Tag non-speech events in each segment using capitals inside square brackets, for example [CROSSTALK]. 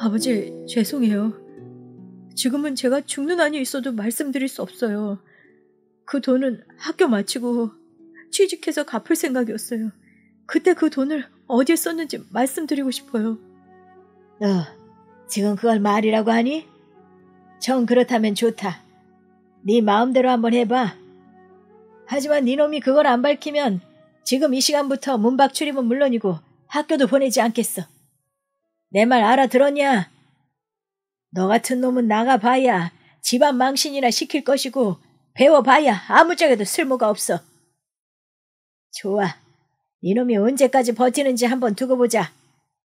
아버지, 죄송해요. 지금은 제가 죽는 안이 있어도 말씀드릴 수 없어요. 그 돈은 학교 마치고 취직해서 갚을 생각이었어요. 그때 그 돈을 어디에 썼는지 말씀드리고 싶어요. 너 지금 그걸 말이라고 하니? 정 그렇다면 좋다. 네 마음대로 한번 해봐. 하지만 네놈이 그걸 안 밝히면 지금 이 시간부터 문밖 출입은 물론이고 학교도 보내지 않겠어. 내 말 알아들었냐? 너 같은 놈은 나가봐야 집안 망신이나 시킬 것이고 배워봐야 아무짝에도 쓸모가 없어. 좋아. 이놈이 언제까지 버티는지 한번 두고 보자.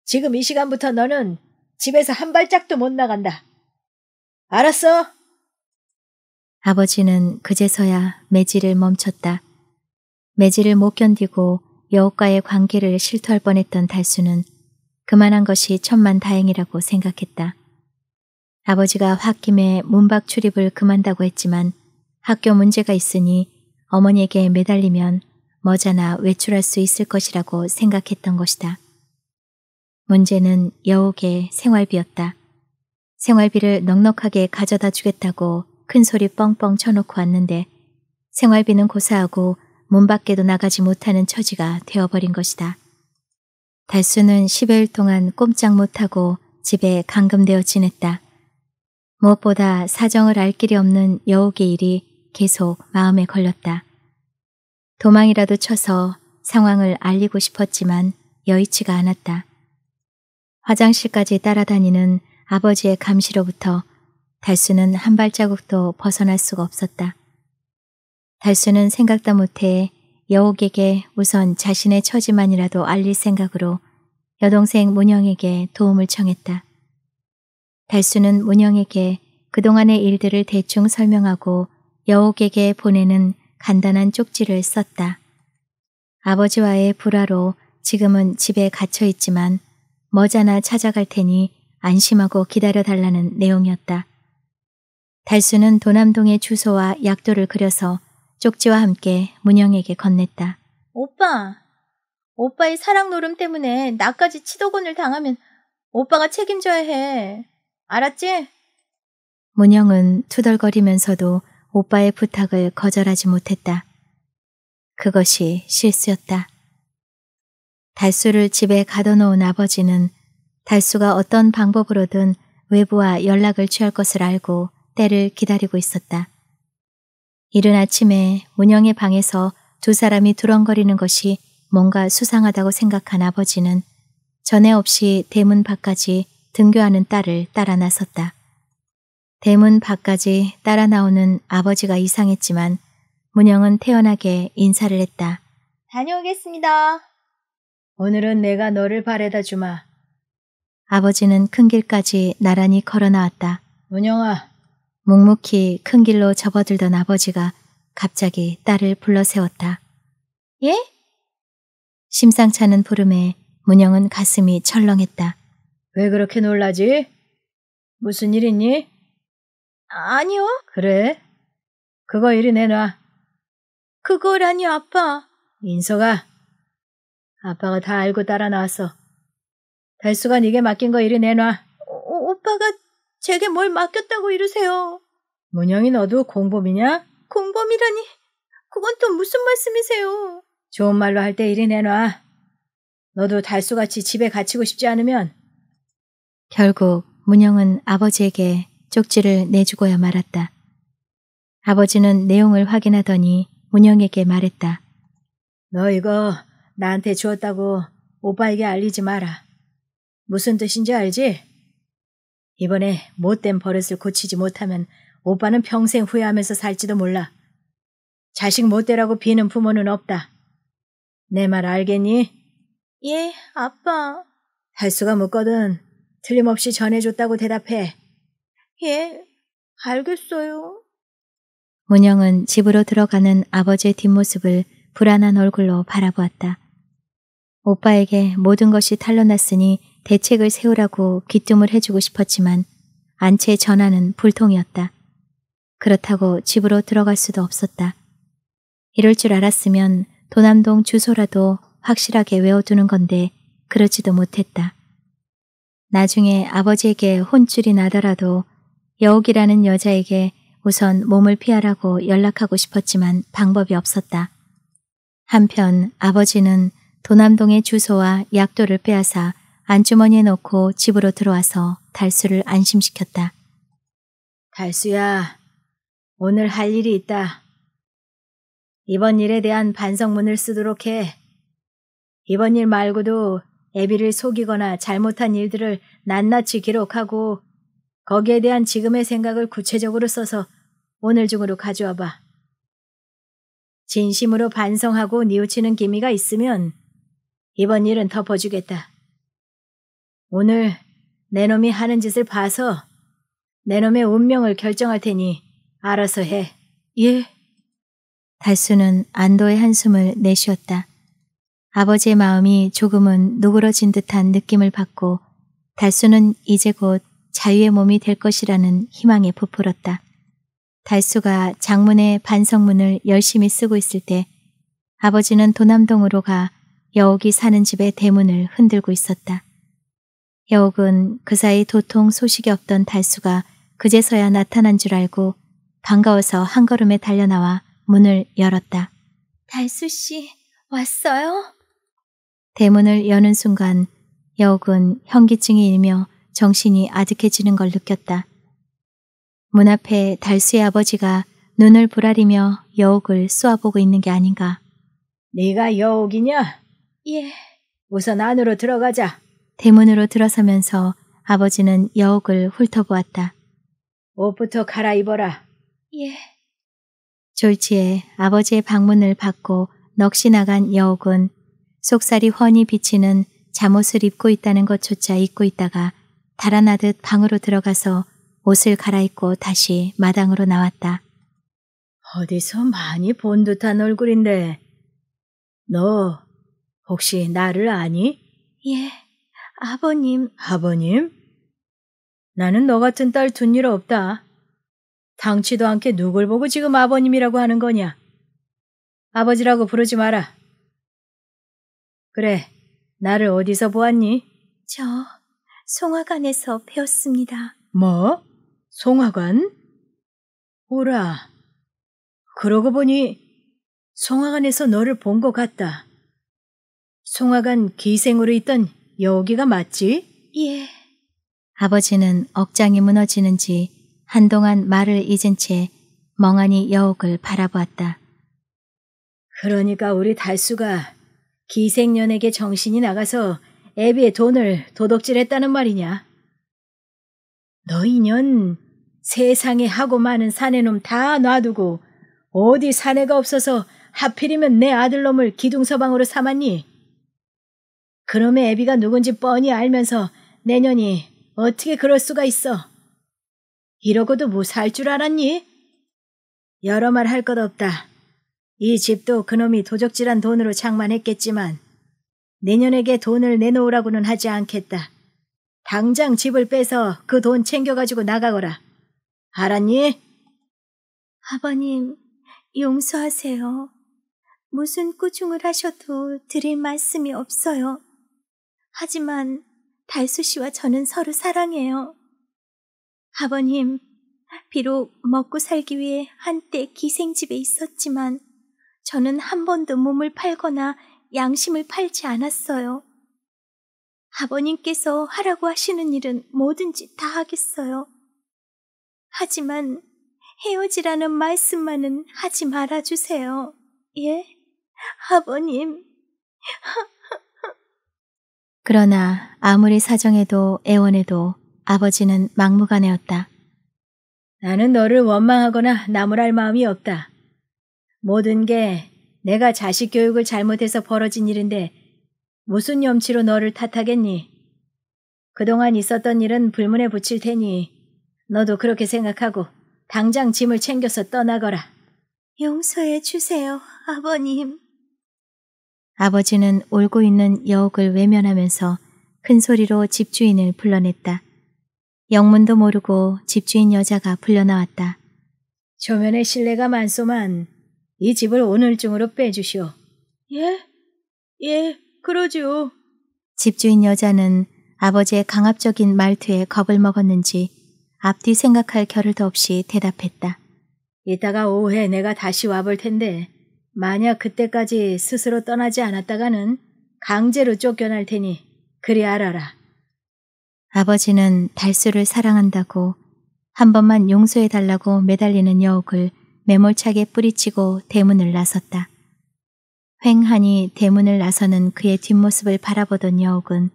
지금 이 시간부터 너는 집에서 한 발짝도 못 나간다. 알았어? 아버지는 그제서야 매질을 멈췄다. 매질을 못 견디고 여우과의 관계를 실토할 뻔했던 달수는 그만한 것이 천만 다행이라고 생각했다. 아버지가 홧김에 문밖 출입을 금한다고 했지만 학교 문제가 있으니 어머니에게 매달리면 머자나 외출할 수 있을 것이라고 생각했던 것이다. 문제는 여옥의 생활비였다. 생활비를 넉넉하게 가져다 주겠다고 큰 소리 뻥뻥 쳐놓고 왔는데 생활비는 고사하고 몸 밖에도 나가지 못하는 처지가 되어버린 것이다. 달수는 1 0일 동안 꼼짝 못하고 집에 감금되어 지냈다. 무엇보다 사정을 알 길이 없는 여옥의 일이 계속 마음에 걸렸다. 도망이라도 쳐서 상황을 알리고 싶었지만 여의치가 않았다. 화장실까지 따라다니는 아버지의 감시로부터 달수는 한 발자국도 벗어날 수가 없었다. 달수는 생각도 못해 여옥에게 우선 자신의 처지만이라도 알릴 생각으로 여동생 문영에게 도움을 청했다. 달수는 문영에게 그동안의 일들을 대충 설명하고 여옥에게 보내는 간단한 쪽지를 썼다. 아버지와의 불화로 지금은 집에 갇혀 있지만 머자나 찾아갈 테니 안심하고 기다려달라는 내용이었다. 달수는 도남동의 주소와 약도를 그려서 쪽지와 함께 문영에게 건넸다. 오빠, 오빠의 사랑 노름 때문에 나까지 치도곤을 당하면 오빠가 책임져야 해. 알았지? 문영은 투덜거리면서도 오빠의 부탁을 거절하지 못했다. 그것이 실수였다. 달수를 집에 가둬놓은 아버지는 달수가 어떤 방법으로든 외부와 연락을 취할 것을 알고 때를 기다리고 있었다. 이른 아침에 문영의 방에서 두 사람이 두렁거리는 것이 뭔가 수상하다고 생각한 아버지는 전에 없이 대문 밖까지 등교하는 딸을 따라 나섰다. 대문 밖까지 따라 나오는 아버지가 이상했지만 문영은 태연하게 인사를 했다. 다녀오겠습니다. 오늘은 내가 너를 바래다 주마. 아버지는 큰 길까지 나란히 걸어 나왔다. 문영아. 묵묵히 큰 길로 접어들던 아버지가 갑자기 딸을 불러 세웠다. 예? 심상찮은 부름에 문영은 가슴이 철렁했다. 왜 그렇게 놀라지? 무슨 일 있니? 아니요. 그래? 그거 이리 내놔. 그거라니 아빠. 인서가. 아빠가 다 알고 따라 나왔어. 달수가 네게 맡긴 거 이리 내놔. 오, 오빠가 제게 뭘 맡겼다고 이러세요. 문영이 너도 공범이냐? 공범이라니. 그건 또 무슨 말씀이세요? 좋은 말로 할 때 이리 내놔. 너도 달수같이 집에 갇히고 싶지 않으면. 결국 문영은 아버지에게 쪽지를 내주고야 말았다. 아버지는 내용을 확인하더니 문영에게 말했다. 너 이거 나한테 주었다고 오빠에게 알리지 마라. 무슨 뜻인지 알지? 이번에 못된 버릇을 고치지 못하면 오빠는 평생 후회하면서 살지도 몰라. 자식 못되라고 비는 부모는 없다. 내 말 알겠니? 예, 아빠. 할 수가 묻거든. 틀림없이 전해줬다고 대답해. 예, 알겠어요. 문영은 집으로 들어가는 아버지의 뒷모습을 불안한 얼굴로 바라보았다. 오빠에게 모든 것이 탄로났으니 대책을 세우라고 귀뜸을 해주고 싶었지만 안채 의 전화는 불통이었다. 그렇다고 집으로 들어갈 수도 없었다. 이럴 줄 알았으면 도남동 주소라도 확실하게 외워두는 건데 그러지도 못했다. 나중에 아버지에게 혼쭐이 나더라도 여옥이라는 여자에게 우선 몸을 피하라고 연락하고 싶었지만 방법이 없었다. 한편 아버지는 도남동의 주소와 약도를 빼앗아 안주머니에 넣고 집으로 들어와서 달수를 안심시켰다. 달수야, 오늘 할 일이 있다. 이번 일에 대한 반성문을 쓰도록 해. 이번 일 말고도 애비를 속이거나 잘못한 일들을 낱낱이 기록하고 거기에 대한 지금의 생각을 구체적으로 써서 오늘 중으로 가져와 봐. 진심으로 반성하고 뉘우치는 기미가 있으면 이번 일은 덮어주겠다. 오늘 내 놈이 하는 짓을 봐서 내 놈의 운명을 결정할 테니 알아서 해. 예. 달수는 안도의 한숨을 내쉬었다. 아버지의 마음이 조금은 누그러진 듯한 느낌을 받고 달수는 이제 곧 자유의 몸이 될 것이라는 희망에 부풀었다. 달수가 장문의 반성문을 열심히 쓰고 있을 때 아버지는 도남동으로 가 여옥이 사는 집의 대문을 흔들고 있었다. 여옥은 그 사이 도통 소식이 없던 달수가 그제서야 나타난 줄 알고 반가워서 한 걸음에 달려나와 문을 열었다. 달수씨, 왔어요? 대문을 여는 순간 여옥은 현기증이 일며 정신이 아득해지는 걸 느꼈다. 문 앞에 달수의 아버지가 눈을 부라리며 여옥을 쏘아보고 있는 게 아닌가. 네가 여옥이냐? 예. 우선 안으로 들어가자. 대문으로 들어서면서 아버지는 여옥을 훑어보았다. 옷부터 갈아입어라. 예. 졸지에 아버지의 방문을 받고 넋이 나간 여옥은 속살이 훤히 비치는 잠옷을 입고 있다는 것조차 잊고 있다가 달아나듯 방으로 들어가서 옷을 갈아입고 다시 마당으로 나왔다. 어디서 많이 본 듯한 얼굴인데. 너 혹시 나를 아니? 예, 아버님. 아버님? 나는 너 같은 딸 둔 일 없다. 당치도 않게 누굴 보고 지금 아버님이라고 하는 거냐? 아버지라고 부르지 마라. 그래, 나를 어디서 보았니? 저... 송화관에서 배웠습니다. 뭐? 송화관? 오라. 그러고 보니 송화관에서 너를 본 것 같다. 송화관 기생으로 있던 여기가 맞지? 예. 아버지는 억장이 무너지는지 한동안 말을 잊은 채 멍하니 여옥을 바라보았다. 그러니까 우리 달수가 기생년에게 정신이 나가서 애비의 돈을 도둑질했다는 말이냐? 너희년 세상에 하고 많은 사내놈 다 놔두고 어디 사내가 없어서 하필이면 내 아들놈을 기둥서방으로 삼았니? 그놈의 애비가 누군지 뻔히 알면서 내년이 어떻게 그럴 수가 있어? 이러고도 뭐 살 줄 알았니? 여러 말 할 것 없다. 이 집도 그놈이 도적질한 돈으로 장만했겠지만 내년에게 돈을 내놓으라고는 하지 않겠다. 당장 집을 빼서 그 돈 챙겨가지고 나가거라. 알았니? 아버님, 용서하세요. 무슨 꾸중을 하셔도 드릴 말씀이 없어요. 하지만 달수 씨와 저는 서로 사랑해요. 아버님, 비록 먹고 살기 위해 한때 기생집에 있었지만 저는 한 번도 몸을 팔거나 양심을 팔지 않았어요. 아버님께서 하라고 하시는 일은 뭐든지 다 하겠어요. 하지만 헤어지라는 말씀만은 하지 말아주세요. 예? 아버님. [LAUGHS] 그러나 아무리 사정해도 애원해도 아버지는 막무가내였다. 나는 너를 원망하거나 나무랄 마음이 없다. 모든 게 내가 자식 교육을 잘못해서 벌어진 일인데 무슨 염치로 너를 탓하겠니? 그동안 있었던 일은 불문에 붙일 테니 너도 그렇게 생각하고 당장 짐을 챙겨서 떠나거라. 용서해 주세요, 아버님. 아버지는 울고 있는 여옥을 외면하면서 큰 소리로 집주인을 불러냈다. 영문도 모르고 집주인 여자가 불려나왔다. 조면의 신뢰가 많소만 이 집을 오늘 중으로 빼주시오. 예? 예, 그러지요. 집주인 여자는 아버지의 강압적인 말투에 겁을 먹었는지 앞뒤 생각할 겨를도 없이 대답했다. 이따가 오후에 내가 다시 와볼 텐데 만약 그때까지 스스로 떠나지 않았다가는 강제로 쫓겨날 테니 그리 알아라. 아버지는 달수를 사랑한다고 한 번만 용서해달라고 매달리는 여옥을 매몰차게 뿌리치고 대문을 나섰다. 횡하니 대문을 나서는 그의 뒷모습을 바라보던 여옥은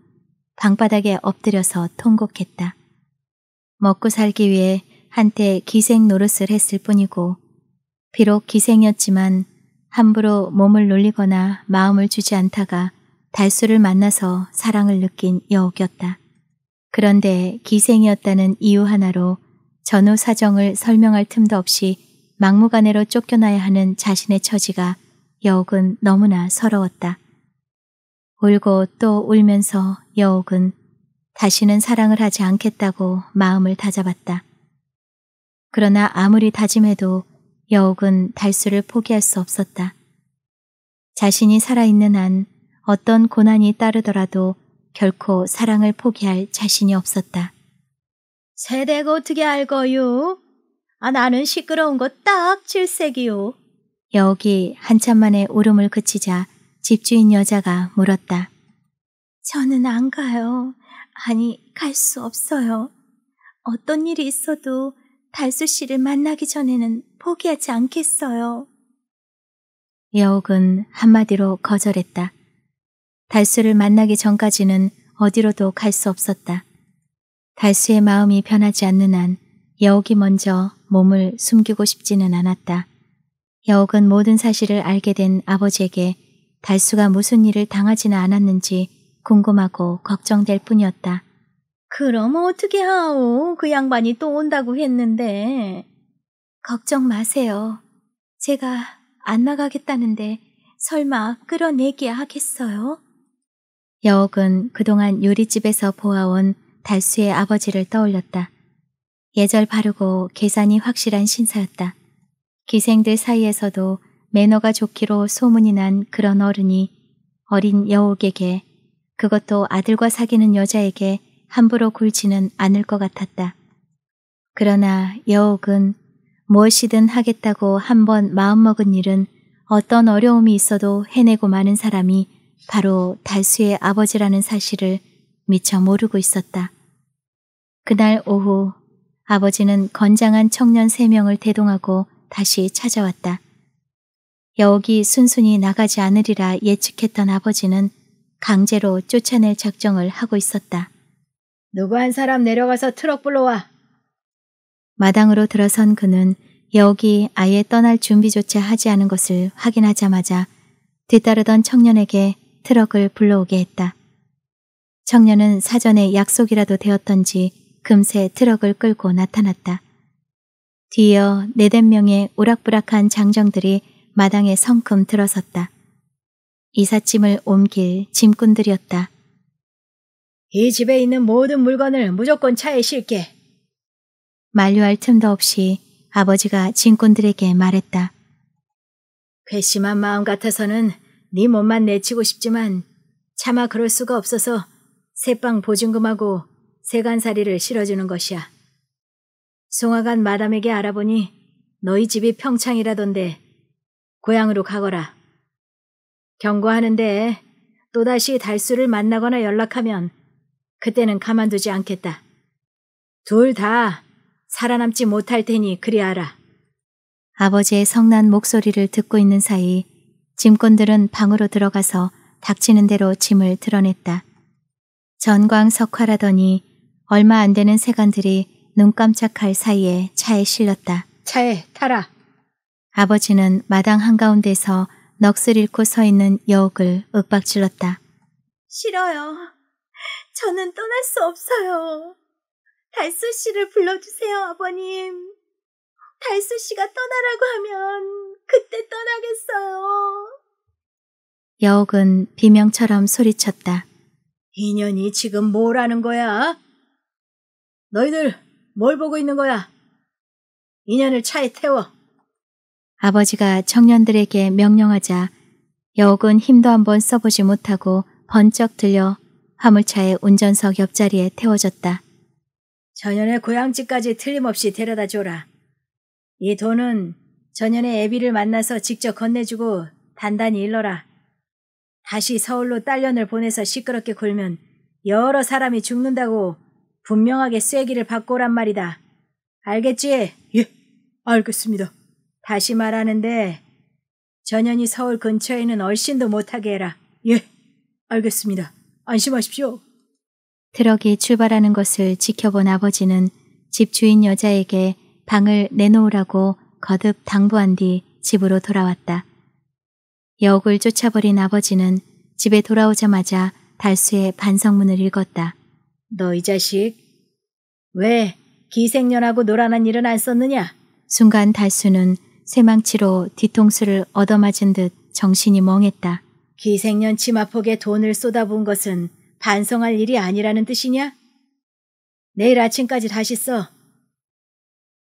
방바닥에 엎드려서 통곡했다. 먹고 살기 위해 한때 기생 노릇을 했을 뿐이고 비록 기생이었지만 함부로 몸을 놀리거나 마음을 주지 않다가 달수를 만나서 사랑을 느낀 여옥이었다. 그런데 기생이었다는 이유 하나로 전후 사정을 설명할 틈도 없이 막무가내로 쫓겨나야 하는 자신의 처지가 여옥은 너무나 서러웠다. 울고 또 울면서 여옥은 다시는 사랑을 하지 않겠다고 마음을 다잡았다. 그러나 아무리 다짐해도 여옥은 달수를 포기할 수 없었다. 자신이 살아있는 한 어떤 고난이 따르더라도 결코 사랑을 포기할 자신이 없었다. 세대가 어떻게 알거요? 아, 나는 시끄러운 거 딱 질색이요. 여기 한참 만에 울음을 그치자 집주인 여자가 물었다. 저는 안 가요. 아니, 갈 수 없어요. 어떤 일이 있어도 달수 씨를 만나기 전에는 포기하지 않겠어요. 여옥은 한마디로 거절했다. 달수를 만나기 전까지는 어디로도 갈 수 없었다. 달수의 마음이 변하지 않는 한 여옥이 먼저 몸을 숨기고 싶지는 않았다. 여옥은 모든 사실을 알게 된 아버지에게 달수가 무슨 일을 당하지는 않았는지 궁금하고 걱정될 뿐이었다. 그럼 어떻게 하오? 그 양반이 또 온다고 했는데. 걱정 마세요. 제가 안 나가겠다는데 설마 끌어내기야 하겠어요? 여옥은 그동안 요리집에서 보아온 달수의 아버지를 떠올렸다. 예절 바르고 계산이 확실한 신사였다. 기생들 사이에서도 매너가 좋기로 소문이 난 그런 어른이 어린 여옥에게 그것도 아들과 사귀는 여자에게 함부로 굴지는 않을 것 같았다. 그러나 여옥은 무엇이든 하겠다고 한 번 마음먹은 일은 어떤 어려움이 있어도 해내고 마는 사람이 바로 달수의 아버지라는 사실을 미처 모르고 있었다. 그날 오후 아버지는 건장한 청년 세 명을 대동하고 다시 찾아왔다. 여옥이 순순히 나가지 않으리라 예측했던 아버지는 강제로 쫓아낼 작정을 하고 있었다. 누구 한 사람 내려가서 트럭 불러와. 마당으로 들어선 그는 여옥이 아예 떠날 준비조차 하지 않은 것을 확인하자마자 뒤따르던 청년에게 트럭을 불러오게 했다. 청년은 사전에 약속이라도 되었던지 금세 트럭을 끌고 나타났다. 뒤이어 네댓 명의 오락부락한 장정들이 마당에 성큼 들어섰다. 이삿짐을 옮길 짐꾼들이었다. 이 집에 있는 모든 물건을 무조건 차에 실게. 만류할 틈도 없이 아버지가 짐꾼들에게 말했다. 괘씸한 마음 같아서는 네 몸만 내치고 싶지만 차마 그럴 수가 없어서 새 빵 보증금하고 세간살이를 실어주는 것이야. 송화관 마담에게 알아보니 너희 집이 평창이라던데 고향으로 가거라. 경고하는데 또다시 달수를 만나거나 연락하면 그때는 가만두지 않겠다. 둘 다 살아남지 못할 테니 그리 알아. 아버지의 성난 목소리를 듣고 있는 사이 짐꾼들은 방으로 들어가서 닥치는 대로 짐을 드러냈다. 전광석화라더니 얼마 안 되는 세간들이 눈 깜짝할 사이에 차에 실렸다. 차에 타라. 아버지는 마당 한가운데서 넋을 잃고 서 있는 여옥을 윽박질렀다. 싫어요. 저는 떠날 수 없어요. 달수 씨를 불러주세요, 아버님. 달수 씨가 떠나라고 하면 그때 떠나겠어요. 여옥은 비명처럼 소리쳤다. 인연이 지금 뭐라는 거야? 너희들 뭘 보고 있는 거야? 인연을 차에 태워. 아버지가 청년들에게 명령하자 여옥은 힘도 한 번 써보지 못하고 번쩍 들려 화물차의 운전석 옆자리에 태워졌다. 전현의 고향집까지 틀림없이 데려다 줘라. 이 돈은 전현의 애비를 만나서 직접 건네주고 단단히 일러라. 다시 서울로 딸년을 보내서 시끄럽게 굴면 여러 사람이 죽는다고 분명하게 쐐기를 바꿔란 말이다. 알겠지? 예, 알겠습니다. 다시 말하는데 전현이 서울 근처에 는 얼씬도 못하게 해라. 예, 알겠습니다. 안심하십시오. 트럭이 출발하는 것을 지켜본 아버지는 집주인 여자에게 방을 내놓으라고 거듭 당부한 뒤 집으로 돌아왔다. 역을 쫓아버린 아버지는 집에 돌아오자마자 달수의 반성문을 읽었다. 너이 자식, 왜 기생년하고 노란한 일은 안 썼느냐? 순간 달수는 새망치로 뒤통수를 얻어맞은 듯 정신이 멍했다. 기생년 치마폭에 돈을 쏟아부은 것은 반성할 일이 아니라는 뜻이냐? 내일 아침까지 다시 써.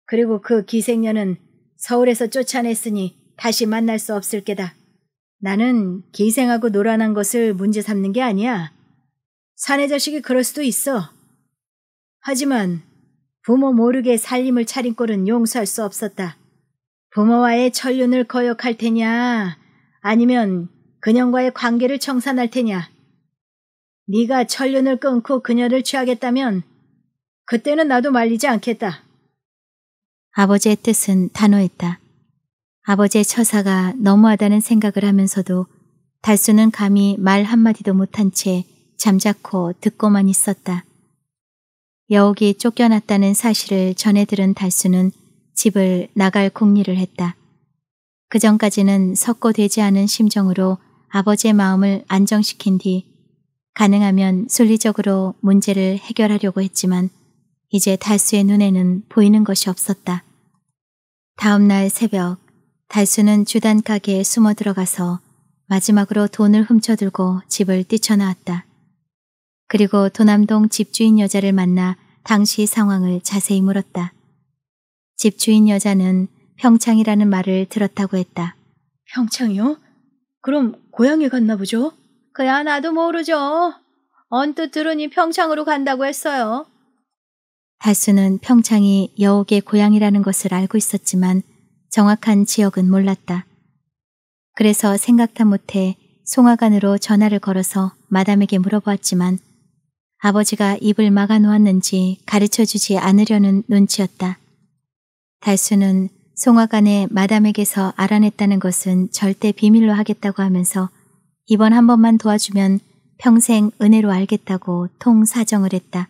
그리고 그 기생년은 서울에서 쫓아냈으니 다시 만날 수 없을 게다. 나는 기생하고 노란한 것을 문제 삼는 게 아니야. 사내 자식이 그럴 수도 있어. 하지만 부모 모르게 살림을 차린 꼴은 용서할 수 없었다. 부모와의 천륜을 거역할 테냐 아니면 그녀과의 관계를 청산할 테냐. 네가 천륜을 끊고 그녀를 취하겠다면 그때는 나도 말리지 않겠다. 아버지의 뜻은 단호했다. 아버지의 처사가 너무하다는 생각을 하면서도 달수는 감히 말 한마디도 못한 채 잠자코 듣고만 있었다. 여옥이 쫓겨났다는 사실을 전해 들은 달수는 집을 나갈 궁리를 했다. 그 전까지는 석고되지 않은 심정으로 아버지의 마음을 안정시킨 뒤 가능하면 순리적으로 문제를 해결하려고 했지만 이제 달수의 눈에는 보이는 것이 없었다. 다음 날 새벽 달수는 주단 가게에 숨어 들어가서 마지막으로 돈을 훔쳐들고 집을 뛰쳐나왔다. 그리고 도남동 집주인 여자를 만나 당시 상황을 자세히 물었다. 집주인 여자는 평창이라는 말을 들었다고 했다. 평창이요? 그럼 고향에 갔나 보죠? 그야 나도 모르죠. 언뜻 들으니 평창으로 간다고 했어요. 다수는 평창이 여옥의 고향이라는 것을 알고 있었지만 정확한 지역은 몰랐다. 그래서 생각다 못해 송화관으로 전화를 걸어서 마담에게 물어보았지만 아버지가 입을 막아놓았는지 가르쳐주지 않으려는 눈치였다. 달수는 송화관에 마담에게서 알아냈다는 것은 절대 비밀로 하겠다고 하면서 이번 한 번만 도와주면 평생 은혜로 알겠다고 통사정을 했다.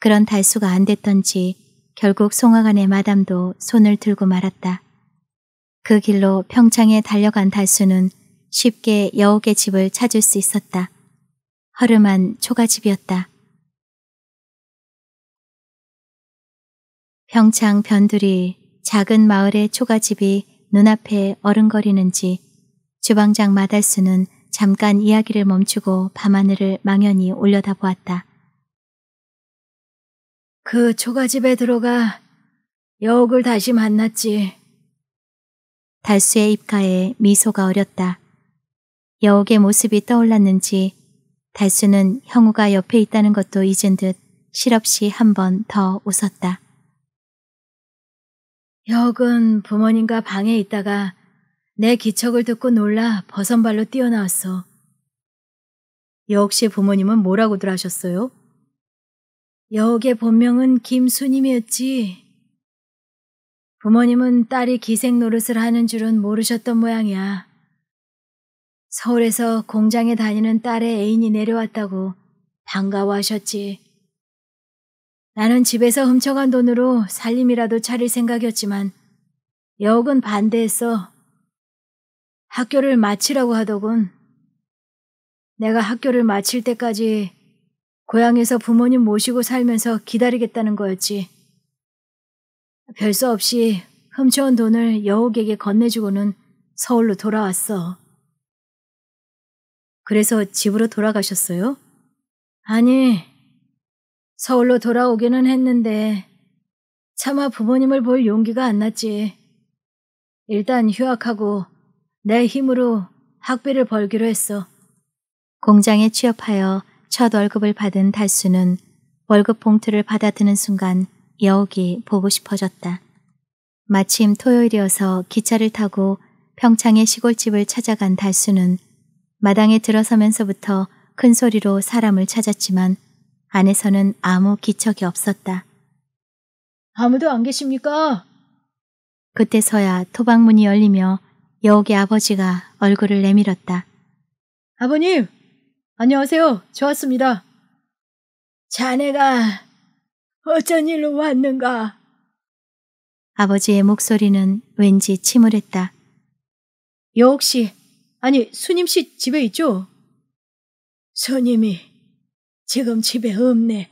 그런 달수가 안 됐던지 결국 송화관의 마담도 손을 들고 말았다. 그 길로 평창에 달려간 달수는 쉽게 여옥의 집을 찾을 수 있었다. 허름한 초가집이었다. 평창 변두리 작은 마을의 초가집이 눈앞에 어른거리는지 주방장 마달수는 잠깐 이야기를 멈추고 밤하늘을 망연히 올려다보았다. 그 초가집에 들어가 여옥을 다시 만났지. 달수의 입가에 미소가 어렸다. 여옥의 모습이 떠올랐는지 달수는 형우가 옆에 있다는 것도 잊은 듯 실없이 한 번 더 웃었다. 역은 부모님과 방에 있다가 내 기척을 듣고 놀라 벗선발로뛰어나왔어 역시 부모님은 뭐라고들 하셨어요? 역의 본명은 김수님이었지. 부모님은 딸이 기생 노릇을 하는 줄은 모르셨던 모양이야. 서울에서 공장에 다니는 딸의 애인이 내려왔다고 반가워하셨지. 나는 집에서 훔쳐간 돈으로 살림이라도 차릴 생각이었지만 역은 반대했어. 학교를 마치라고 하더군. 내가 학교를 마칠 때까지 고향에서 부모님 모시고 살면서 기다리겠다는 거였지. 별수 없이 훔쳐온 돈을 여옥에게 건네주고는 서울로 돌아왔어. 그래서 집으로 돌아가셨어요? 아니, 서울로 돌아오기는 했는데 차마 부모님을 볼 용기가 안 났지. 일단 휴학하고 내 힘으로 학비를 벌기로 했어. 공장에 취업하여 첫 월급을 받은 달수는 월급 봉투를 받아드는 순간 여욱이 보고 싶어졌다. 마침 토요일이어서 기차를 타고 평창의 시골집을 찾아간 달수는 마당에 들어서면서부터 큰 소리로 사람을 찾았지만 안에서는 아무 기척이 없었다. 아무도 안 계십니까? 그때서야 토방문이 열리며 여옥의 아버지가 얼굴을 내밀었다. 아버님, 안녕하세요. 좋았습니다. 자네가 어쩐 일로 왔는가? 아버지의 목소리는 왠지 침울했다. 여옥 씨, 아니, 수님 씨 집에 있죠? 수님이 지금 집에 없네.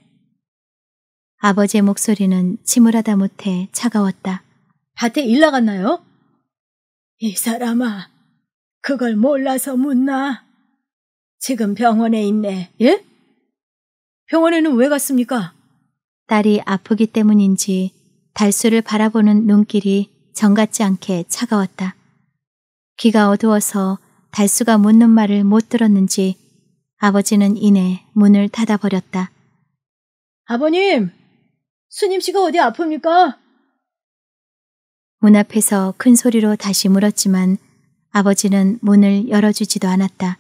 아버지의 목소리는 침울하다 못해 차가웠다. 밭에 일 나갔나요? 이 사람아, 그걸 몰라서 묻나? 지금 병원에 있네. 예? 병원에는 왜 갔습니까? 딸이 아프기 때문인지 달수를 바라보는 눈길이 정같지 않게 차가웠다. 귀가 어두워서 달수가 묻는 말을 못 들었는지 아버지는 이내 문을 닫아버렸다. 아버님! 스님 씨가 어디 아픕니까? 문 앞에서 큰 소리로 다시 물었지만 아버지는 문을 열어주지도 않았다.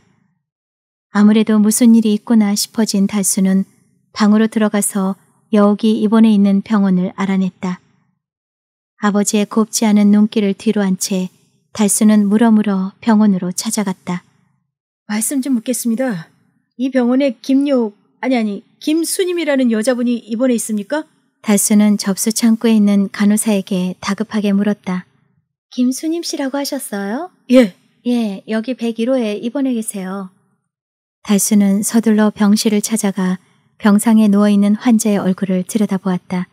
아무래도 무슨 일이 있구나 싶어진 달수는 방으로 들어가서 여옥이 입원해 있는 병원을 알아냈다. 아버지의 곱지 않은 눈길을 뒤로 한채 달수는 물어물어 병원으로 찾아갔다. 말씀 좀 묻겠습니다. 이 병원에 김요, 아니 아니, 김수님이라는 여자분이 입원해 있습니까? 달수는 접수 창구에 있는 간호사에게 다급하게 물었다. 김수님 씨라고 하셨어요? 예. 예, 여기 101호에 입원해 계세요. 달수는 서둘러 병실을 찾아가 병상에 누워있는 환자의 얼굴을 들여다보았다.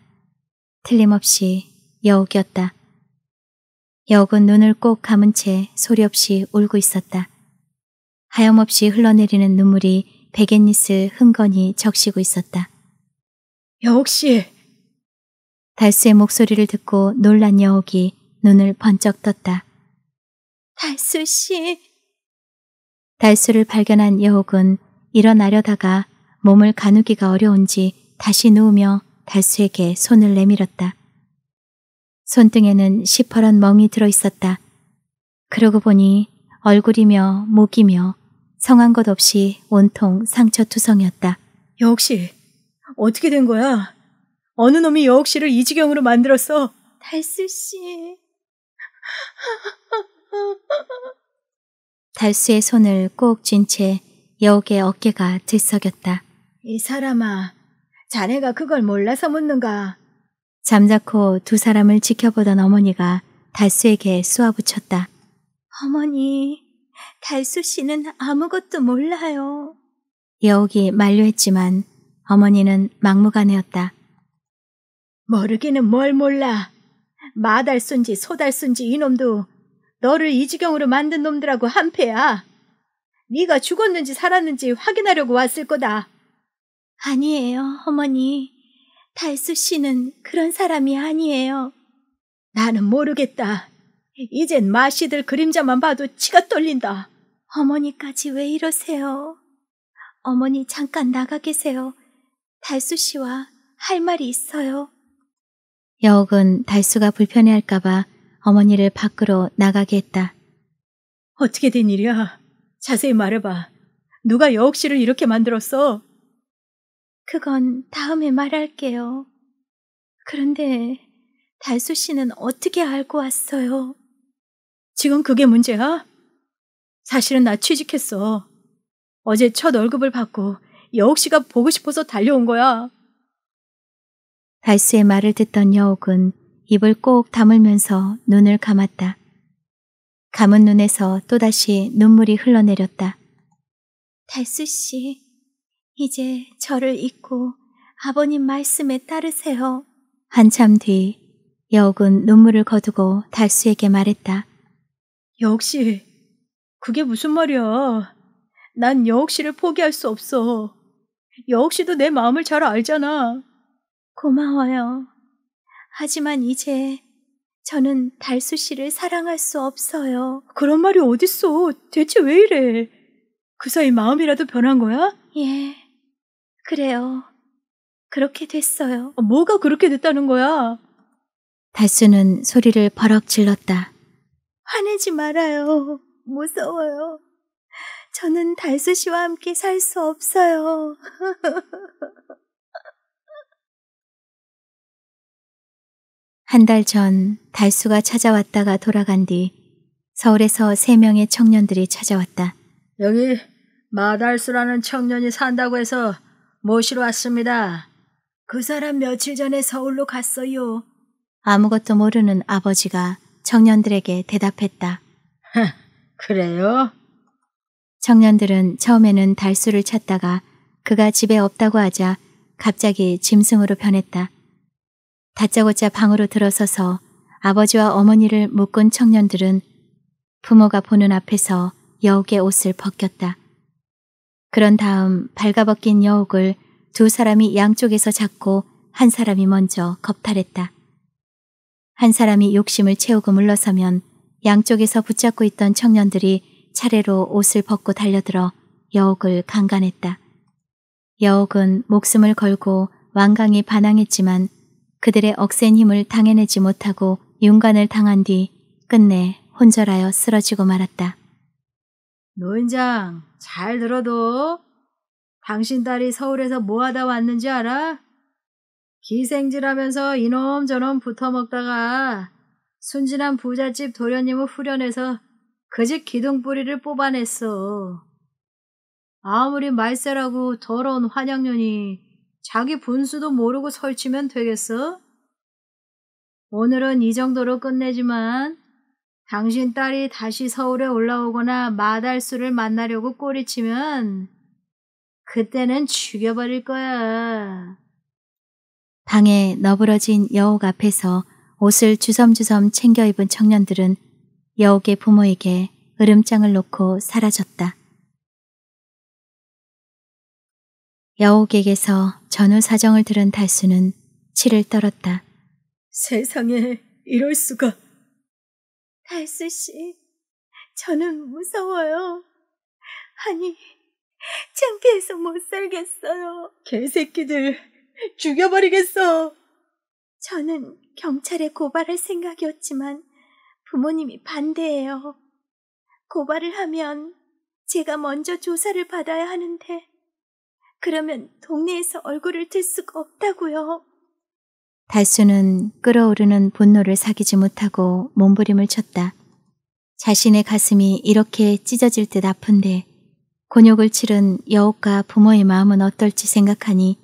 틀림없이 여이었다 역은 눈을 꼭 감은 채 소리 없이 울고 있었다. 하염없이 흘러내리는 눈물이 베갯니스 흥건히 적시고 있었다. 여옥씨! 달수의 목소리를 듣고 놀란 여옥이 눈을 번쩍 떴다. 달수씨! 달수를 발견한 여옥은 일어나려다가 몸을 가누기가 어려운지 다시 누우며 달수에게 손을 내밀었다. 손등에는 시퍼런 멍이 들어 있었다. 그러고 보니 얼굴이며 목이며 성한 것 없이 온통 상처투성이었다. 여옥 씨, 어떻게 된 거야? 어느 놈이 여옥 씨를 이 지경으로 만들었어? 달수 씨. 달수의 손을 꼭 쥔 채 여옥의 어깨가 들썩였다. 이 사람아, 자네가 그걸 몰라서 묻는가? 잠자코 두 사람을 지켜보던 어머니가 달수에게 쏘아붙였다. 어머니, 달수 씨는 아무것도 몰라요. 여옥이 만류했지만 어머니는 막무가내였다. 모르기는 뭘 몰라. 마달순지 소달순지 이놈도 너를 이 지경으로 만든 놈들하고 한패야. 네가 죽었는지 살았는지 확인하려고 왔을 거다. 아니에요, 어머니. 달수 씨는 그런 사람이 아니에요. 나는 모르겠다. 이젠 마씨들 그림자만 봐도 치가 떨린다. 어머니까지 왜 이러세요? 어머니 잠깐 나가 계세요. 달수 씨와 할 말이 있어요. 여옥은 달수가 불편해할까봐 어머니를 밖으로 나가게 했다. 어떻게 된 일이야? 자세히 말해봐. 누가 여옥 씨를 이렇게 만들었어? 그건 다음에 말할게요. 그런데 달수 씨는 어떻게 알고 왔어요? 지금 그게 문제야? 사실은 나 취직했어. 어제 첫 월급을 받고 여옥 씨가 보고 싶어서 달려온 거야. 달수의 말을 듣던 여옥은 입을 꼭 다물면서 눈을 감았다. 감은 눈에서 또다시 눈물이 흘러내렸다. 달수 씨, 이제 저를 잊고 아버님 말씀에 따르세요. 한참 뒤 여옥은 눈물을 거두고 달수에게 말했다. 여옥씨, 그게 무슨 말이야. 난 여옥씨를 포기할 수 없어. 여옥씨도 내 마음을 잘 알잖아. 고마워요. 하지만 이제 저는 달수 씨를 사랑할 수 없어요. 그런 말이 어딨어. 대체 왜 이래? 그 사이 마음이라도 변한 거야? 예. 그래요. 그렇게 됐어요. 아, 뭐가 그렇게 됐다는 거야? 다수는 소리를 버럭 질렀다. 화내지 말아요. 무서워요. 저는 달수 씨와 함께 살 수 없어요. [LAUGHS] 한 달 전 달수가 찾아왔다가 돌아간 뒤 서울에서 세 명의 청년들이 찾아왔다. 여기 마달수라는 청년이 산다고 해서 모시러 왔습니다. 그 사람 며칠 전에 서울로 갔어요. 아무것도 모르는 아버지가 청년들에게 대답했다. 그래요? 청년들은 처음에는 달수를 찾다가 그가 집에 없다고 하자 갑자기 짐승으로 변했다. 다짜고짜 방으로 들어서서 아버지와 어머니를 묶은 청년들은 부모가 보는 앞에서 여우의 옷을 벗겼다. 그런 다음 발가벗긴 여옥을 두 사람이 양쪽에서 잡고 한 사람이 먼저 겁탈했다. 한 사람이 욕심을 채우고 물러서면 양쪽에서 붙잡고 있던 청년들이 차례로 옷을 벗고 달려들어 여옥을 강간했다. 여옥은 목숨을 걸고 완강히 반항했지만 그들의 억센 힘을 당해내지 못하고 윤관을 당한 뒤 끝내 혼절하여 쓰러지고 말았다. 노인장, 잘 들어도 당신 딸이 서울에서 뭐 하다 왔는지 알아? 기생질하면서 이놈저놈 붙어먹다가 순진한 부잣집 도련님을 후련해서 그 집 기둥뿌리를 뽑아냈어. 아무리 말세라고 더러운 환영년이 자기 분수도 모르고 설치면 되겠어? 오늘은 이 정도로 끝내지만 당신 딸이 다시 서울에 올라오거나 마달수를 만나려고 꼬리치면 그때는 죽여버릴 거야. 방에 너부러진 여옥 앞에서 옷을 주섬주섬 챙겨 입은 청년들은 여옥의 부모에게 으름장을 놓고 사라졌다. 여옥에게서 전후 사정을 들은 달수는 치를 떨었다. 세상에 이럴 수가. 알수 씨, 저는 무서워요. 아니, 창피해서 못 살겠어요. 개새끼들, 죽여버리겠어. 저는 경찰에 고발할 생각이었지만 부모님이 반대해요. 고발을 하면 제가 먼저 조사를 받아야 하는데 그러면 동네에서 얼굴을 들 수가 없다고요. 다수는 끓어오르는 분노를 사귀지 못하고 몸부림을 쳤다. 자신의 가슴이 이렇게 찢어질 듯 아픈데 곤욕을 치른 여옥과 부모의 마음은 어떨지 생각하니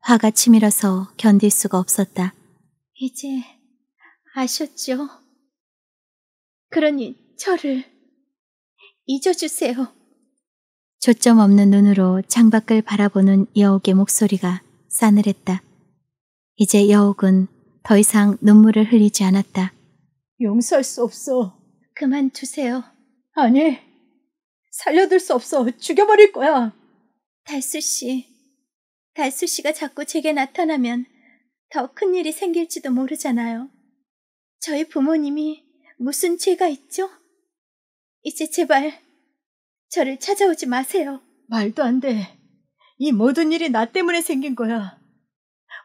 화가 치밀어서 견딜 수가 없었다. 이제 아셨죠? 그러니 저를 잊어주세요. 초점 없는 눈으로 창밖을 바라보는 여옥의 목소리가 싸늘했다. 이제 여옥은 더 이상 눈물을 흘리지 않았다. 용서할 수 없어. 그만 두세요. 아니, 살려둘 수 없어. 죽여버릴 거야. 달수 씨, 달수 씨가 자꾸 제게 나타나면 더 큰 일이 생길지도 모르잖아요. 저희 부모님이 무슨 죄가 있죠? 이제 제발 저를 찾아오지 마세요. 말도 안 돼. 이 모든 일이 나 때문에 생긴 거야.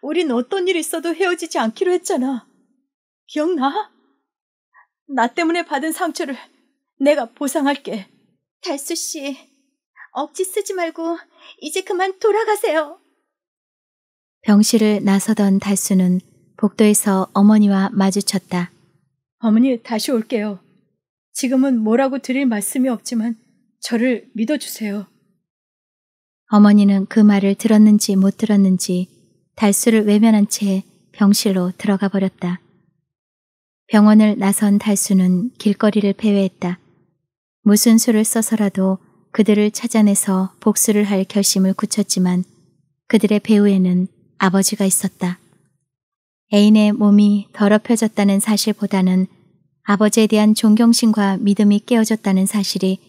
우린 어떤 일 있어도 헤어지지 않기로 했잖아. 기억나? 나 때문에 받은 상처를 내가 보상할게. 달수 씨, 억지 쓰지 말고 이제 그만 돌아가세요. 병실을 나서던 달수는 복도에서 어머니와 마주쳤다. 어머니 다시 올게요. 지금은 뭐라고 드릴 말씀이 없지만 저를 믿어주세요. 어머니는 그 말을 들었는지 못 들었는지 달수를 외면한 채 병실로 들어가 버렸다. 병원을 나선 달수는 길거리를 배회했다. 무슨 수를 써서라도 그들을 찾아내서 복수를 할 결심을 굳혔지만 그들의 배후에는 아버지가 있었다. 애인의 몸이 더럽혀졌다는 사실보다는 아버지에 대한 존경심과 믿음이 깨어졌다는 사실이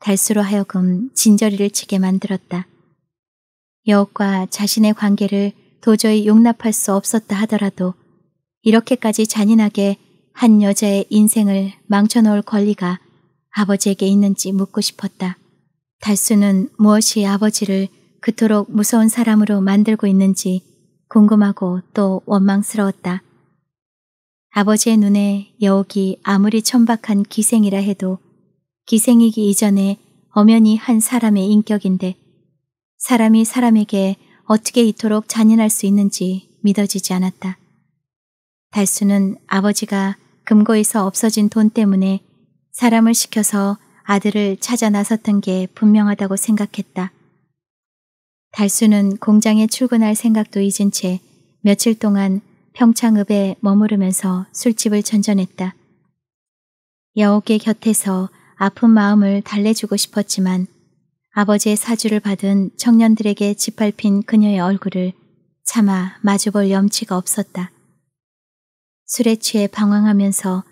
달수로 하여금 진저리를 치게 만들었다. 여옥과 자신의 관계를 도저히 용납할 수 없었다 하더라도 이렇게까지 잔인하게 한 여자의 인생을 망쳐놓을 권리가 아버지에게 있는지 묻고 싶었다. 달수는 무엇이 아버지를 그토록 무서운 사람으로 만들고 있는지 궁금하고 또 원망스러웠다. 아버지의 눈에 여옥이 아무리 천박한 기생이라 해도 기생이기 이전에 엄연히 한 사람의 인격인데 사람이 사람에게 어떻게 이토록 잔인할 수 있는지 믿어지지 않았다. 달수는 아버지가 금고에서 없어진 돈 때문에 사람을 시켜서 아들을 찾아 나섰던 게 분명하다고 생각했다. 달수는 공장에 출근할 생각도 잊은 채 며칠 동안 평창읍에 머무르면서 술집을 전전했다. 여옥의 곁에서 아픈 마음을 달래주고 싶었지만 아버지의 사주를 받은 청년들에게 짓밟힌 그녀의 얼굴을 차마 마주볼 염치가 없었다. 술에 취해 방황하면서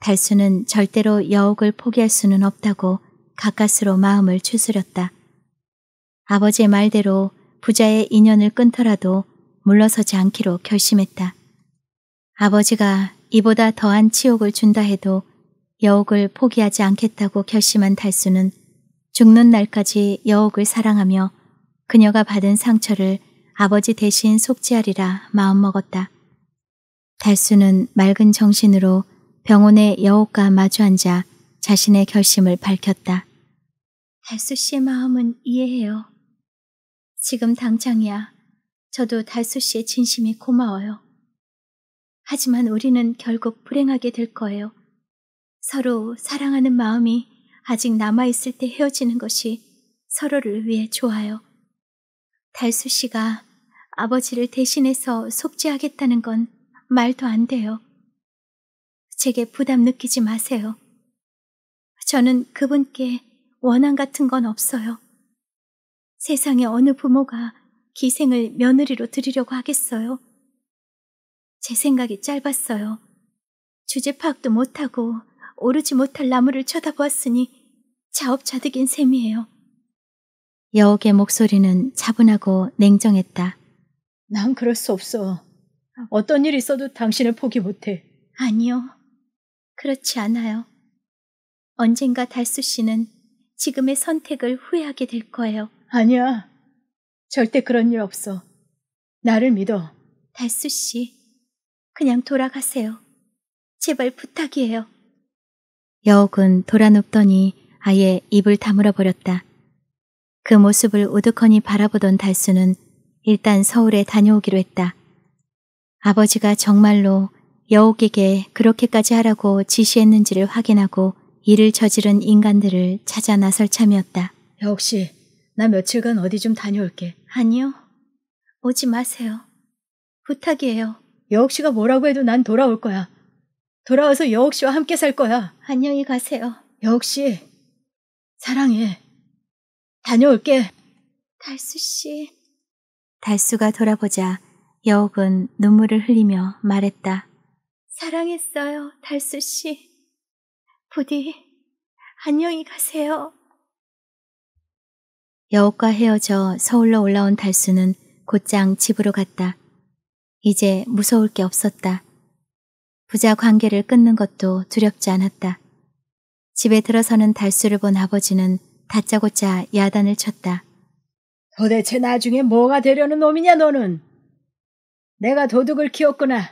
달수는 절대로 여옥을 포기할 수는 없다고 가까스로 마음을 추스렸다. 아버지의 말대로 부자의 인연을 끊더라도 물러서지 않기로 결심했다. 아버지가 이보다 더한 치욕을 준다 해도 여옥을 포기하지 않겠다고 결심한 달수는 죽는 날까지 여옥을 사랑하며 그녀가 받은 상처를 아버지 대신 속죄하리라 마음먹었다. 달수는 맑은 정신으로 병원의 여옥과 마주 앉아 자신의 결심을 밝혔다. 달수 씨의 마음은 이해해요. 지금 당장이야. 저도 달수 씨의 진심이 고마워요. 하지만 우리는 결국 불행하게 될 거예요. 서로 사랑하는 마음이 아직 남아있을 때 헤어지는 것이 서로를 위해 좋아요. 달수 씨가 아버지를 대신해서 속죄하겠다는 건 말도 안 돼요. 제게 부담 느끼지 마세요. 저는 그분께 원한 같은 건 없어요. 세상에 어느 부모가 기생을 며느리로 드리려고 하겠어요? 제 생각이 짧았어요. 주제 파악도 못하고 오르지 못할 나무를 쳐다보았으니 자업자득인 셈이에요. 여옥의 목소리는 차분하고 냉정했다. 난 그럴 수 없어. 어떤 일 있어도 당신을 포기 못해. 아니요. 그렇지 않아요. 언젠가 달수 씨는 지금의 선택을 후회하게 될 거예요. 아니야. 절대 그런 일 없어. 나를 믿어. 달수 씨, 그냥 돌아가세요. 제발 부탁이에요. 여옥은 돌아눕더니 아예 입을 다물어 버렸다. 그 모습을 우두커니 바라보던 달수는 일단 서울에 다녀오기로 했다. 아버지가 정말로 여옥에게 그렇게까지 하라고 지시했는지를 확인하고 일을 저지른 인간들을 찾아 나설 참이었다. 역시 나 며칠간 어디 좀 다녀올게. 아니요. 오지 마세요. 부탁이에요. 여옥 씨가 뭐라고 해도 난 돌아올 거야. 돌아와서 여옥 씨와 함께 살 거야. 안녕히 가세요. 여옥 씨, 사랑해. 다녀올게. 달수 씨. 달수가 돌아보자 여옥은 눈물을 흘리며 말했다. 사랑했어요, 달수 씨. 부디 안녕히 가세요. 여옥과 헤어져 서울로 올라온 달수는 곧장 집으로 갔다. 이제 무서울 게 없었다. 부자 관계를 끊는 것도 두렵지 않았다. 집에 들어서는 달수를 본 아버지는 다짜고짜 야단을 쳤다. 도대체 나중에 뭐가 되려는 놈이냐 너는? 내가 도둑을 키웠구나.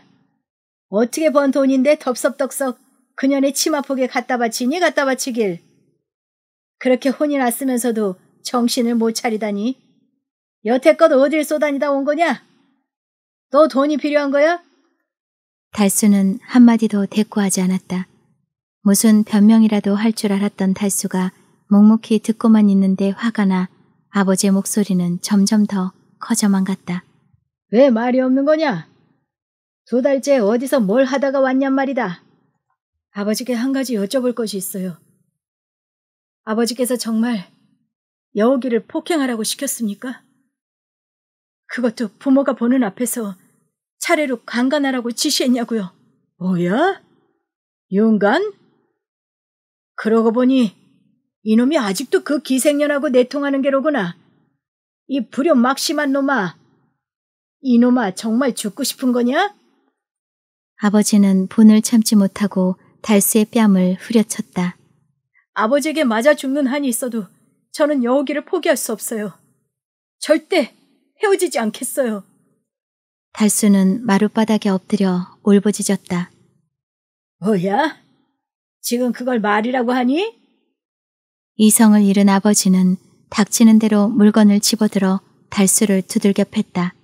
어떻게 번 돈인데 덥석덥석 그년의 치마폭에 갖다 바치니 갖다 바치길. 그렇게 혼이 났으면서도 정신을 못 차리다니. 여태껏 어딜 쏘다니다 온 거냐? 너 돈이 필요한 거야? 달수는 한마디도 대꾸하지 않았다. 무슨 변명이라도 할 줄 알았던 달수가 묵묵히 듣고만 있는데 화가 나 아버지의 목소리는 점점 더 커져만 갔다. 왜 말이 없는 거냐? 두 달째 어디서 뭘 하다가 왔냔 말이다. 아버지께 한 가지 여쭤볼 것이 있어요. 아버지께서 정말 여우기를 폭행하라고 시켰습니까? 그것도 부모가 보는 앞에서 차례로 강간하라고 지시했냐고요. 뭐야? 윤간? 그러고 보니 이놈이 아직도 그 기생년하고 내통하는 게로구나. 이 불효 막심한 놈아. 이놈아 정말 죽고 싶은 거냐? 아버지는 분을 참지 못하고 달수의 뺨을 후려쳤다. 아버지에게 맞아 죽는 한이 있어도 저는 여우기를 포기할 수 없어요. 절대 헤어지지 않겠어요. 달수는 마룻바닥에 엎드려 올부짖었다. 뭐야? 지금 그걸 말이라고 하니? 이성을 잃은 아버지는 닥치는 대로 물건을 집어들어 달수를 두들겨 팼다.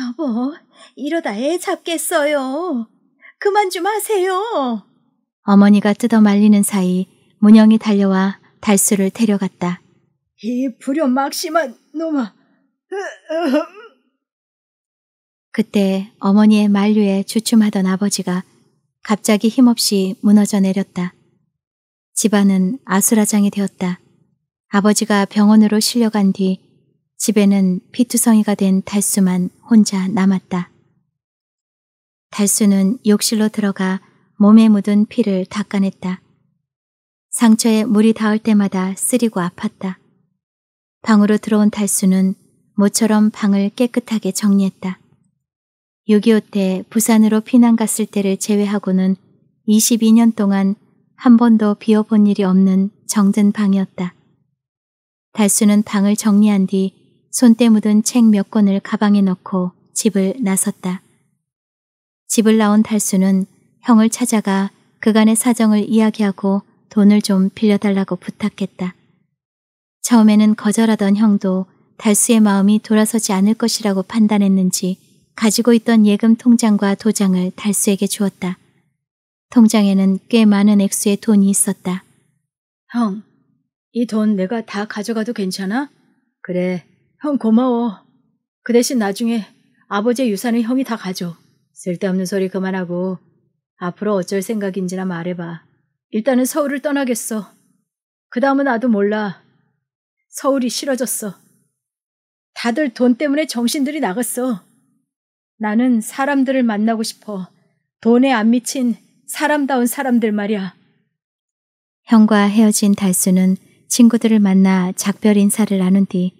여보, 이러다 애 잡겠어요. 그만 좀 하세요. 어머니가 뜯어 말리는 사이 문영이 달려와 달수를 데려갔다. 이 불효막심한 놈아. 그때 어머니의 만류에 주춤하던 아버지가 갑자기 힘없이 무너져 내렸다. 집안은 아수라장이 되었다. 아버지가 병원으로 실려간 뒤 집에는 피투성이가 된 달수만 혼자 남았다. 달수는 욕실로 들어가 몸에 묻은 피를 닦아냈다. 상처에 물이 닿을 때마다 쓰리고 아팠다. 방으로 들어온 달수는 모처럼 방을 깨끗하게 정리했다. 6.25때 부산으로 피난 갔을 때를 제외하고는 22년 동안 한 번도 비워본 일이 없는 정든 방이었다. 달수는 방을 정리한 뒤 손때 묻은 책 몇 권을 가방에 넣고 집을 나섰다. 집을 나온 달수는 형을 찾아가 그간의 사정을 이야기하고 돈을 좀 빌려달라고 부탁했다. 처음에는 거절하던 형도 달수의 마음이 돌아서지 않을 것이라고 판단했는지 가지고 있던 예금 통장과 도장을 달수에게 주었다. 통장에는 꽤 많은 액수의 돈이 있었다. 형, 이 돈 내가 다 가져가도 괜찮아? 그래, 형 고마워. 그 대신 나중에 아버지의 유산을 형이 다 가져. 쓸데없는 소리 그만하고 앞으로 어쩔 생각인지나 말해봐. 일단은 서울을 떠나겠어. 그 다음은 나도 몰라. 서울이 싫어졌어. 다들 돈 때문에 정신들이 나갔어. 나는 사람들을 만나고 싶어. 돈에 안 미친 사람다운 사람들 말이야. 형과 헤어진 달수는 친구들을 만나 작별 인사를 나눈 뒤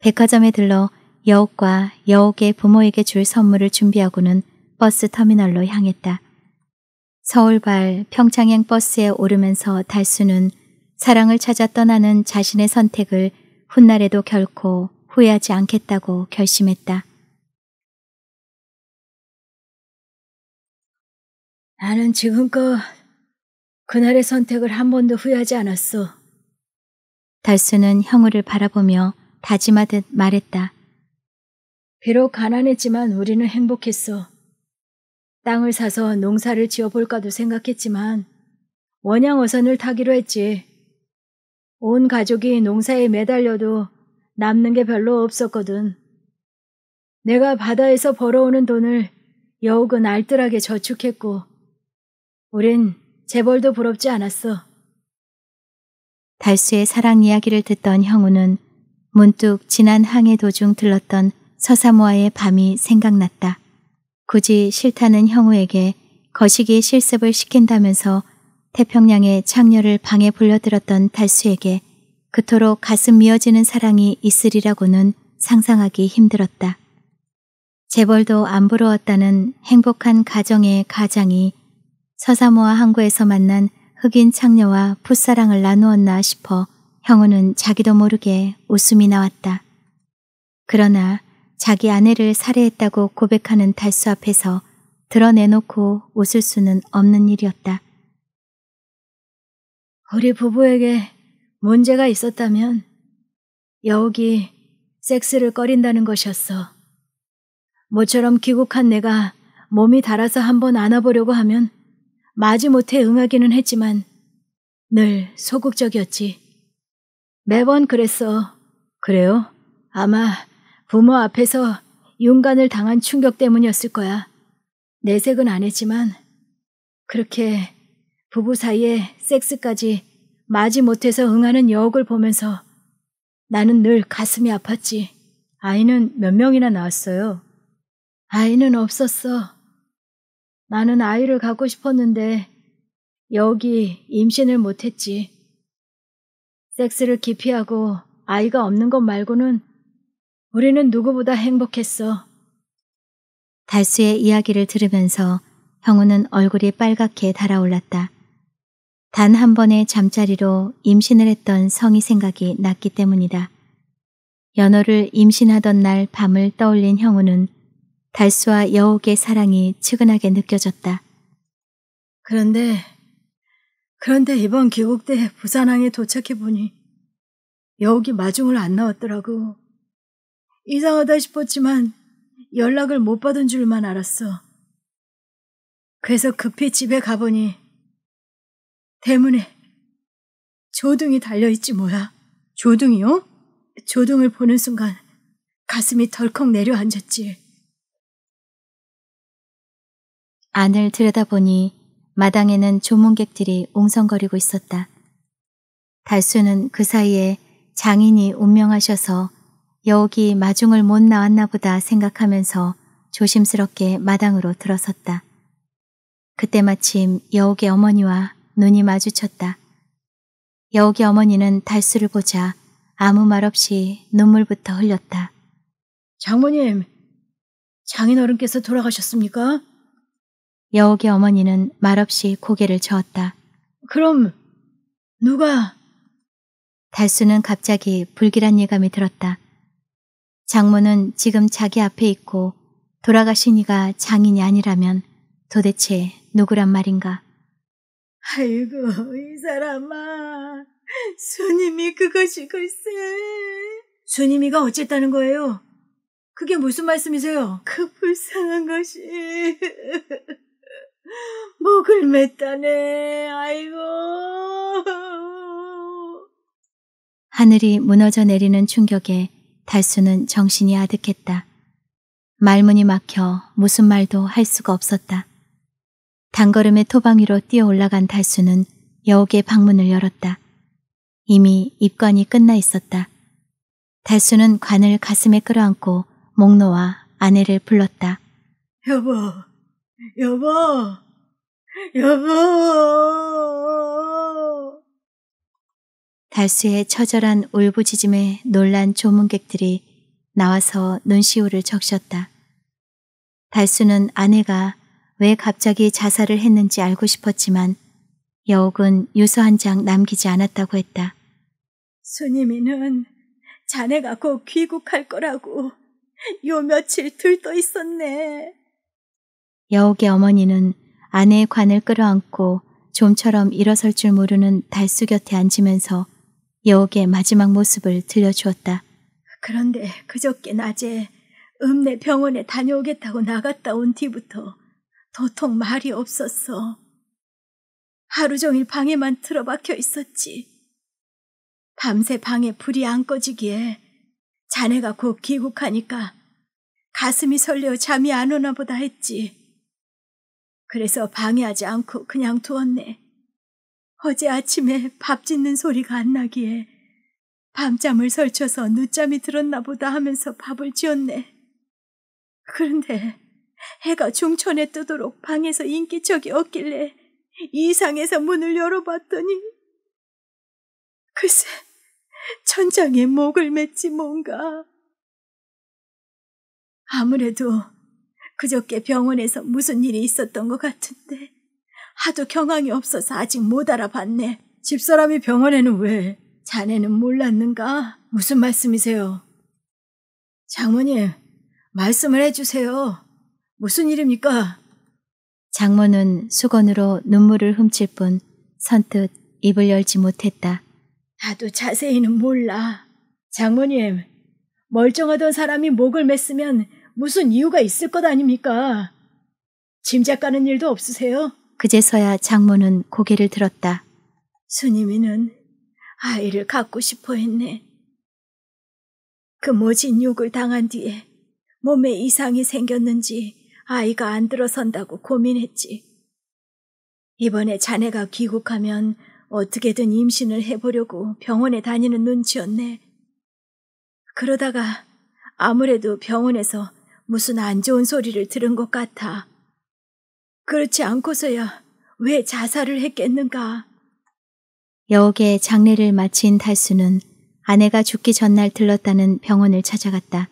백화점에 들러 여옥과 여옥의 부모에게 줄 선물을 준비하고는 버스 터미널로 향했다. 서울발 평창행 버스에 오르면서 달수는 사랑을 찾아 떠나는 자신의 선택을 훗날에도 결코 후회하지 않겠다고 결심했다. 나는 지금껏 그날의 선택을 한 번도 후회하지 않았어. 달수는 형우를 바라보며 다짐하듯 말했다. 비록 가난했지만 우리는 행복했어. 땅을 사서 농사를 지어볼까도 생각했지만 원양 어선을 타기로 했지. 온 가족이 농사에 매달려도 남는 게 별로 없었거든. 내가 바다에서 벌어오는 돈을 여우은 알뜰하게 저축했고 우린 재벌도 부럽지 않았어. 달수의 사랑 이야기를 듣던 형우는 문득 지난 항해 도중 들렀던 서사모아의 밤이 생각났다. 굳이 싫다는 형우에게 거시기 실습을 시킨다면서 태평양의 창녀를 방에 불러들었던 달수에게 그토록 가슴 미어지는 사랑이 있으리라고는 상상하기 힘들었다. 재벌도 안 부러웠다는 행복한 가정의 가장이 서사모와 항구에서 만난 흑인 창녀와 풋사랑을 나누었나 싶어 형우는 자기도 모르게 웃음이 나왔다. 그러나 자기 아내를 살해했다고 고백하는 달수 앞에서 드러내놓고 웃을 수는 없는 일이었다. 우리 부부에게 문제가 있었다면 여욱이 섹스를 꺼린다는 것이었어. 모처럼 귀국한 내가 몸이 달아서 한번 안아보려고 하면 마지못해 응하기는 했지만 늘 소극적이었지. 매번 그랬어. 그래요? 아마 부모 앞에서 윤간을 당한 충격 때문이었을 거야. 내색은 안 했지만 그렇게 부부 사이에 섹스까지 마지못해서 응하는 여옥을 보면서 나는 늘 가슴이 아팠지. 아이는 몇 명이나 낳았어요? 아이는 없었어. 나는 아이를 갖고 싶었는데 여기 임신을 못했지. 섹스를 기피하고 아이가 없는 것 말고는 우리는 누구보다 행복했어. 달수의 이야기를 들으면서 형우는 얼굴이 빨갛게 달아올랐다. 단 한 번의 잠자리로 임신을 했던 성이 생각이 났기 때문이다. 연어를 임신하던 날 밤을 떠올린 형우는 달수와 여옥의 사랑이 측은하게 느껴졌다. 그런데, 그런데 이번 귀국 때 부산항에 도착해보니 여옥이 마중을 안 나왔더라고. 이상하다 싶었지만 연락을 못 받은 줄만 알았어. 그래서 급히 집에 가보니 대문에 조등이 달려있지 뭐야. 조등이요? 조등을 보는 순간 가슴이 덜컥 내려앉았지. 안을 들여다보니 마당에는 조문객들이 웅성거리고 있었다. 달수는 그 사이에 장인이 운명하셔서 여옥이 마중을 못 나왔나 보다 생각하면서 조심스럽게 마당으로 들어섰다. 그때 마침 여옥의 어머니와 눈이 마주쳤다. 여옥의 어머니는 달수를 보자 아무 말 없이 눈물부터 흘렸다. 장모님, 장인어른께서 돌아가셨습니까? 여옥의 어머니는 말없이 고개를 저었다. 그럼 누가? 달수는 갑자기 불길한 예감이 들었다. 장모는 지금 자기 앞에 있고 돌아가신 이가 장인이 아니라면 도대체 누구란 말인가? 아이고 이 사람아 스님이 그것이 글쎄 스님이가 어쨌다는 거예요? 그게 무슨 말씀이세요? 그 불쌍한 것이 목을 맸다네. 아이고. 하늘이 무너져 내리는 충격에 달수는 정신이 아득했다. 말문이 막혀 무슨 말도 할 수가 없었다. 단걸음의 토방 위로 뛰어 올라간 달수는 여옥의 방문을 열었다. 이미 입관이 끝나 있었다. 달수는 관을 가슴에 끌어안고 목 놓아 아내를 불렀다. 여보, 여보. 여보! 달수의 처절한 울부짖음에 놀란 조문객들이 나와서 눈시울을 적셨다. 달수는 아내가 왜 갑자기 자살을 했는지 알고 싶었지만 여옥은 유서 한 장 남기지 않았다고 했다. 님이는 자네가 곧 귀국할 거라고 요 며칠 들떠 있었네. 여옥의 어머니는 아내의 관을 끌어안고 좀처럼 일어설 줄 모르는 달수 곁에 앉으면서 여옥의 마지막 모습을 들려주었다. 그런데 그저께 낮에 읍내 병원에 다녀오겠다고 나갔다 온 뒤부터 도통 말이 없었어. 하루 종일 방에만 틀어박혀 있었지. 밤새 방에 불이 안 꺼지기에 자네가 곧 귀국하니까 가슴이 설레어 잠이 안 오나 보다 했지. 그래서 방해하지 않고 그냥 두었네. 어제 아침에 밥 짓는 소리가 안 나기에 밤잠을 설쳐서 늦잠이 들었나 보다 하면서 밥을 지었네. 그런데 해가 중천에 뜨도록 방에서 인기척이 없길래 이상해서 문을 열어봤더니 글쎄 천장에 목을 맺지 뭔가. 아무래도 그저께 병원에서 무슨 일이 있었던 것 같은데 하도 경황이 없어서 아직 못 알아봤네. 집사람이 병원에는 왜? 자네는 몰랐는가? 무슨 말씀이세요? 장모님, 말씀을 해주세요. 무슨 일입니까? 장모는 수건으로 눈물을 훔칠 뿐 선뜻 입을 열지 못했다. 나도 자세히는 몰라. 장모님, 멀쩡하던 사람이 목을 맸으면 무슨 이유가 있을 것 아닙니까? 짐작가는 일도 없으세요? 그제서야 장모는 고개를 들었다. 스님이는 아이를 갖고 싶어 했네. 그 모진 욕을 당한 뒤에 몸에 이상이 생겼는지 아이가 안 들어선다고 고민했지. 이번에 자네가 귀국하면 어떻게든 임신을 해보려고 병원에 다니는 눈치였네. 그러다가 아무래도 병원에서 무슨 안 좋은 소리를 들은 것 같아. 그렇지 않고서야 왜 자살을 했겠는가? 여옥의 장례를 마친 달수는 아내가 죽기 전날 들렀다는 병원을 찾아갔다.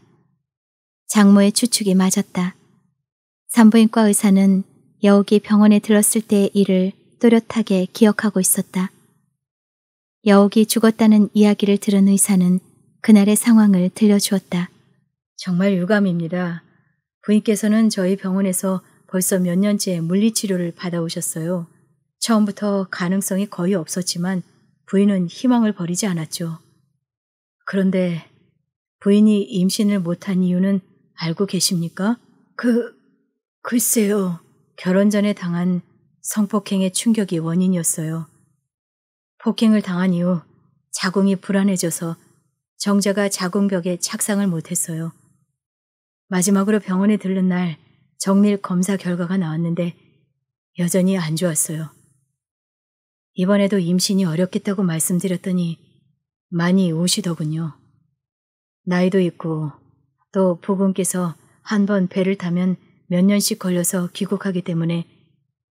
장모의 추측이 맞았다. 산부인과 의사는 여옥이 병원에 들렀을 때의 일을 또렷하게 기억하고 있었다. 여옥이 죽었다는 이야기를 들은 의사는 그날의 상황을 들려주었다. 정말 유감입니다. 부인께서는 저희 병원에서 벌써 몇 년째 물리치료를 받아오셨어요. 처음부터 가능성이 거의 없었지만 부인은 희망을 버리지 않았죠. 그런데 부인이 임신을 못한 이유는 알고 계십니까? 그, 글쎄요. 결혼 전에 당한 성폭행의 충격이 원인이었어요. 폭행을 당한 이후 자궁이 불안해져서 정자가 자궁벽에 착상을 못했어요. 마지막으로 병원에 들른 날 정밀 검사 결과가 나왔는데 여전히 안 좋았어요. 이번에도 임신이 어렵겠다고 말씀드렸더니 많이 우시더군요. 나이도 있고 또 부군께서 한 번 배를 타면 몇 년씩 걸려서 귀국하기 때문에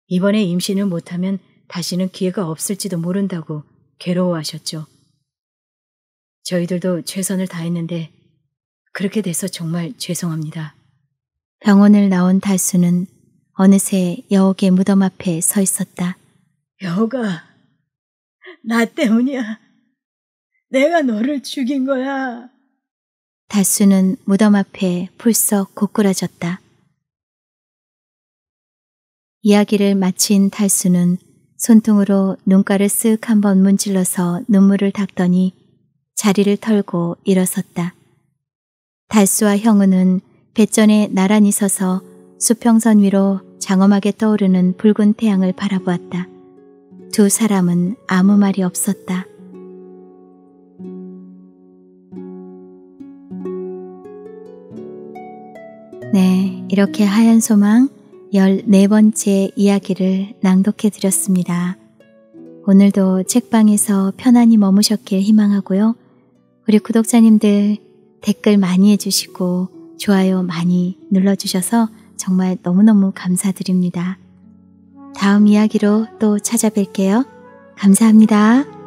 이번에 임신을 못하면 다시는 기회가 없을지도 모른다고 괴로워하셨죠. 저희들도 최선을 다했는데 그렇게 돼서 정말 죄송합니다. 병원을 나온 달수는 어느새 여옥의 무덤 앞에 서 있었다. 여옥아, 나 때문이야. 내가 너를 죽인 거야. 달수는 무덤 앞에 풀썩 고꾸라졌다. 이야기를 마친 달수는 손등으로 눈가를 쓱 한번 문질러서 눈물을 닦더니 자리를 털고 일어섰다. 달수와 형우는 배전에 나란히 서서 수평선 위로 장엄하게 떠오르는 붉은 태양을 바라보았다. 두 사람은 아무 말이 없었다. 네, 이렇게 하얀 소망 14번째 이야기를 낭독해 드렸습니다. 오늘도 책방에서 편안히 머무셨길 희망하고요. 우리 구독자님들 댓글 많이 해주시고 좋아요 많이 눌러주셔서 정말 너무너무 감사드립니다. 다음 이야기로 또 찾아뵐게요. 감사합니다.